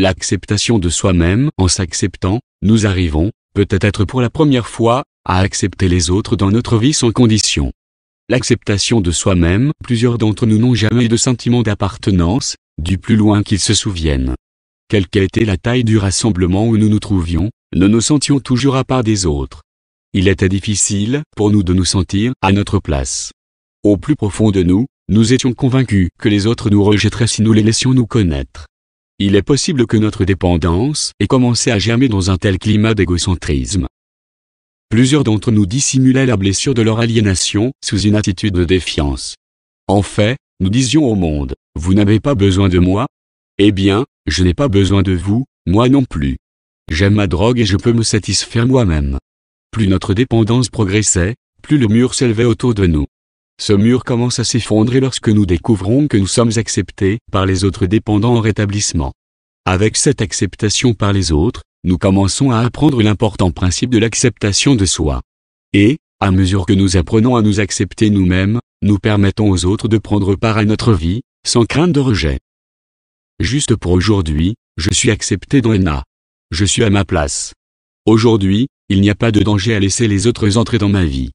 l'acceptation de soi-même. En s'acceptant, nous arrivons, peut-être pour la première fois, à accepter les autres dans notre vie sans condition. L'acceptation de soi-même, plusieurs d'entre nous n'ont jamais eu de sentiment d'appartenance, du plus loin qu'ils se souviennent. Quelle qu'a été la taille du rassemblement où nous nous trouvions, nous nous sentions toujours à part des autres. Il était difficile pour nous de nous sentir à notre place. Au plus profond de nous, nous étions convaincus que les autres nous rejetteraient si nous les laissions nous connaître il est possible que notre dépendance ait commencé à germer dans un tel climat d'égocentrisme. Plusieurs d'entre nous dissimulaient la blessure de leur aliénation sous une attitude de défiance. En fait, nous disions au monde, vous n'avez pas besoin de moi Eh bien, je n'ai pas besoin de vous, moi non plus. J'aime ma drogue et je peux me satisfaire moi-même. Plus notre dépendance progressait, plus le mur s'élevait autour de nous. Ce mur commence à s'effondrer lorsque nous découvrons que nous sommes acceptés par les autres dépendants en rétablissement. Avec cette acceptation par les autres, nous commençons à apprendre l'important principe de l'acceptation de soi. Et, à mesure que nous apprenons à nous accepter nous-mêmes, nous permettons aux autres de prendre part à notre vie, sans crainte de rejet. Juste pour aujourd'hui, je suis accepté dans Je suis à ma place. Aujourd'hui, il n'y a pas de danger à laisser les autres entrer dans ma vie.